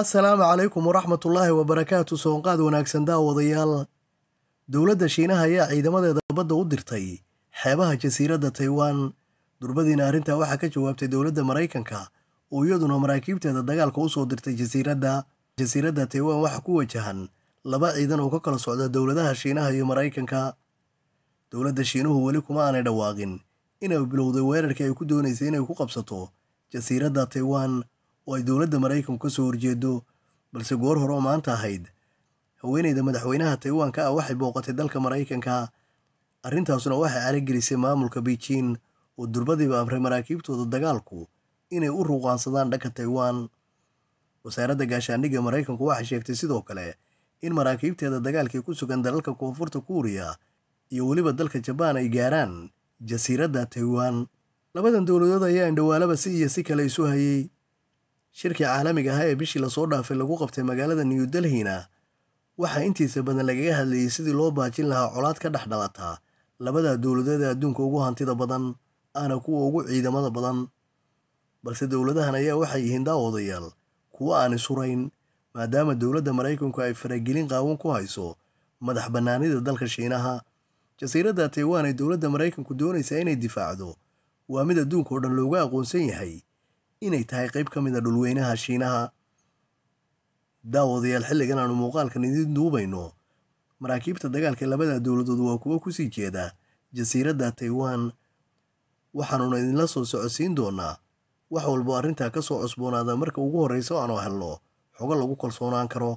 asalaamu calaykum waraxmatullaahi wabarakaatu soonqaad wanaagsan daawadayaal dowladda shiinaha ayaa ciidamadeeda badda u dirtay xeebaha jasiiradda taiwan durbadiina arrintaa waxaa ka jawaabtay dowladda maraykanka oo iyaduna maraakiibteeda dagaalka u soo dirtay jasiiradda jasiiradda taiwan waxaa ku wajahan laba ciidan oo ka kala socda dowladaha shiinaha iyo maraykanka dowladda shiinuhu weli kuma aanay dhawaaqin inay bilowday weerarkii ay ku doonaysay inay ku qabsato jasiiradda taiwan oo ay dowladda maraykanku ka soo horjeedo balse goor hore oo maanta ahayd haweeneyda madaxweynaha taywaanka ah waxay booqatay dalka maraykanka arrintaasuna waxay calogelisay maamulka beijing oo durbadiiba amray maraakiibtooda dagaalku inay u ruuqaansadaan dhanka taiwan wasaaradda gaashaandhigga maraykanku waxay sheegtay sidoo kale in maraakiibteeda dagaalkii ku sugan dalalka koonfurta kuuriya iyo weliba dalka jabaan ay gaaraan jasiiradda taiwan labadan dowladood ayaa indhawaalaba si iyo si kale isu hayay shirkii caalamiga ahaa ee bishii lasoo dhaafay lagu qabtay magaalada new delhina waxaa intiisa badan lagaga hadlayay sidii loo baajin lahaa colaad ka dhex dhalata labada dowladeed ee adduunka ugu hantida badan aana kuwa ugu ciidamada badan balse dowladahan ayaa waxay yihiin daawodayaal kuwo aan surayn maadaama dowladda maraykanku ay faragelin qaawan ku hayso madax bannaanida dalka shiinaha jasiiradda taywan ay dowladda maraykanku doonaysaa inay difaacdo waa mid adduunka oo dhan looga aqoonsan yahay inay tahay qeyb ka mid a ah dhulweynaha shiinaha daawadayaal xilligan aanu muuqaalkan idin duubayno maraakiibta dagaalka labada dowladood waa kuwo kusii jeeda jasiiradda taiwan waxaanuna idinla soo socodsiin doonaa wax walbo arrintaa ka soo cusboonaada marka ugu horraysa aanu helno xogo lagu kalsoonaan karo